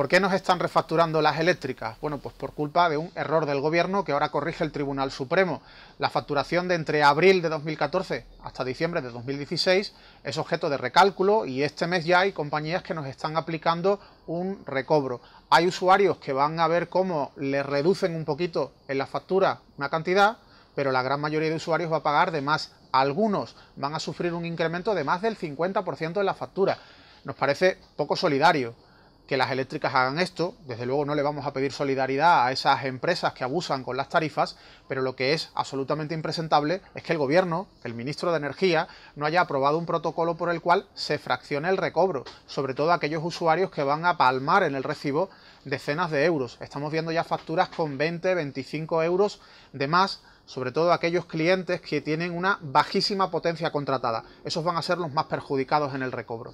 ¿Por qué nos están refacturando las eléctricas? Bueno, pues por culpa de un error del gobierno que ahora corrige el Tribunal Supremo. La facturación de entre abril de 2014 hasta diciembre de 2016 es objeto de recálculo y este mes ya hay compañías que nos están aplicando un recobro. Hay usuarios que van a ver cómo le reducen un poquito en la factura una cantidad, pero la gran mayoría de usuarios va a pagar de más. Algunos van a sufrir un incremento de más del 50% en la factura. Nos parece poco solidario que las eléctricas hagan esto. Desde luego no le vamos a pedir solidaridad a esas empresas que abusan con las tarifas, pero lo que es absolutamente impresentable es que el gobierno, el ministro de Energía, no haya aprobado un protocolo por el cual se fraccione el recobro, sobre todo aquellos usuarios que van a palmar en el recibo decenas de euros. Estamos viendo ya facturas con 20, 25 euros de más sobre todo aquellos clientes que tienen una bajísima potencia contratada. Esos van a ser los más perjudicados en el recobro.